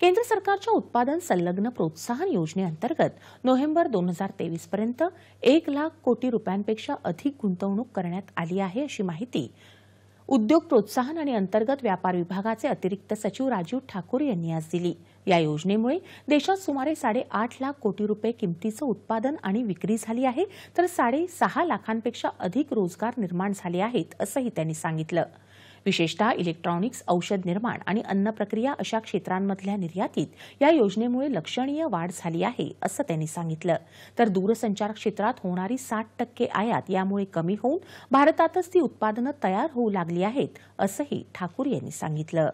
केंद्र सरकारच्या उत्पादन संलग्न प्रोत्साहन योजनेअंतर्गत नोव्हेंबर दोन हजार तेवीसपर्यंत एक लाख कोटी रुपयांपेक्षा अधिक गुंतवणूक करण्यात आली आहे अशी माहिती उद्योग प्रोत्साहन आणि अंतर्गत व्यापार विभागाचे अतिरिक्त सचिव राजीव ठाकूर यांनी आज दिली या योजनेमुळे देशात सुमारे साडेआठ लाख कोटी रुपये किमतीचं उत्पादन आणि विक्री झाली आहे तर साडेसहा लाखांपेक्षा अधिक रोजगार निर्माण झाले आहेत असंही त्यांनी सांगितलं विशेषतः इलेक्ट्रॉनिक्स औषध निर्माण आणि अन्न प्रक्रिया अशा क्षेत्रांमधल्या निर्यातीत या योजनेमुळे लक्षणीय वाढ झाली आहे असं त्यांनी सांगितलं तर दूरसंचार क्षेत्रात होणारी साठ टक्के आयात यामुळे कमी होऊन भारतातच ती उत्पादनं तयार होऊ लागली आहेत असंही ठाकूर यांनी सांगितलं